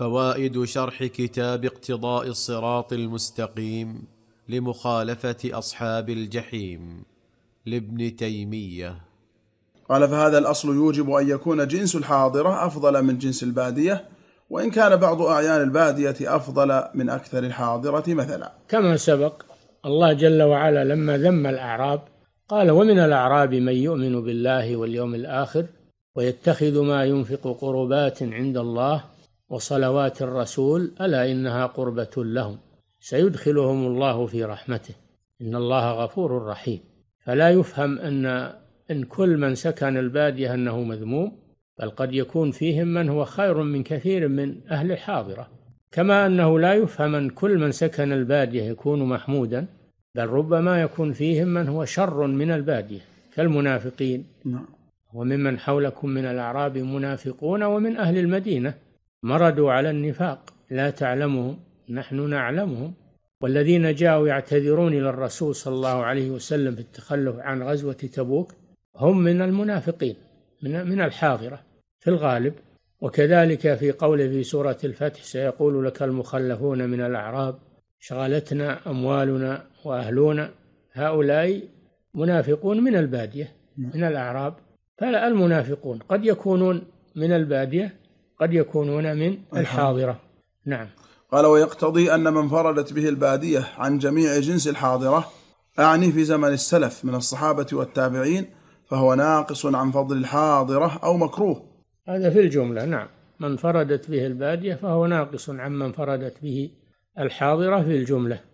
فوائد شرح كتاب اقتضاء الصراط المستقيم لمخالفه اصحاب الجحيم لابن تيميه قال فهذا الاصل يوجب ان يكون جنس الحاضره افضل من جنس الباديه وان كان بعض اعيان الباديه افضل من اكثر الحاضره مثلا كما سبق الله جل وعلا لما ذم الاعراب قال ومن الاعراب من يؤمن بالله واليوم الاخر ويتخذ ما ينفق قربات عند الله وصلوات الرسول ألا إنها قربة لهم سيدخلهم الله في رحمته إن الله غفور رحيم فلا يفهم أن أن كل من سكن البادية أنه مذموم بل قد يكون فيهم من هو خير من كثير من أهل الحاضرة كما أنه لا يفهم أن كل من سكن البادية يكون محمودا بل ربما يكون فيهم من هو شر من البادية كالمنافقين نعم. وممن حولكم من الأعراب منافقون ومن أهل المدينة مردوا على النفاق لا تعلمهم نحن نعلمهم والذين جاءوا يعتذرون إلى الرسول صلى الله عليه وسلم في التخلف عن غزوة تبوك هم من المنافقين من من الحاضرة في الغالب وكذلك في قوله في سورة الفتح سيقول لك المخلفون من الأعراب شغلتنا أموالنا وأهلنا هؤلاء منافقون من البادية نعم. من الأعراب فلا المنافقون قد يكونون من البادية قد يكونون من الحاضرة نعم قال ويقتضي أن من فردت به البادية عن جميع جنس الحاضرة أعني في زمن السلف من الصحابة والتابعين فهو ناقص عن فضل الحاضرة أو مكروه هذا في الجملة نعم من فردت به البادية فهو ناقص عن من فردت به الحاضرة في الجملة